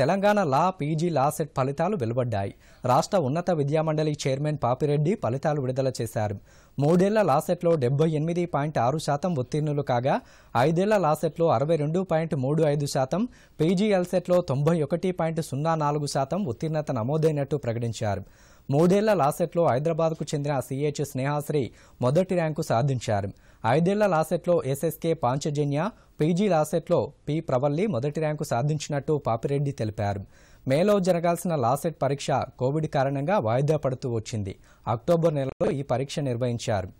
Telangana law PG LAWCET ఫలితాలు వెలువడ్డాయి రాష్ట్ర ఉన్నత విద్యామండలి చైర్మన్ పాపిరెడ్డి ఫలితాలు విడుదల చేశారు మూడేళ్ల లాసెట్లో డెబ్బై ఎనిమిది పాయింట్ ఆరు శాతం ఉత్తీర్ణులు కాగా ఐదేళ్ల లాసెట్లో అరవై రెండు పాయింట్ మూడు ఐదు శాతం పీజీఎల్సెట్లో తొంభై ఒకటి పాయింట్ సున్నా నాలుగు శాతం ఉత్తీర్ణత నమోదైనట్టు ప్రకటించారు మూడేళ్ల లాసెట్లో హైదరాబాద్కు చెందిన సిహెచ్ స్నేహాశ్రీ మొదటి ర్యాంకు సాధించారు ఐదేళ్ల లాసెట్లో ఎస్ఎస్కే పాంచజన్య పీజీ లాసెట్లో పి ప్రవల్లి మొదటి ర్యాంకు సాధించినట్టు పాపిరెడ్డి తెలిపారు మేలో జరగాల్సిన లాసెట్ పరీక్ష కోవిడ్ కారణంగా వాయిదా పడుతూ వచ్చింది అక్టోబర్ నెలలో ఈ పరీక్ష నిర్వహించారు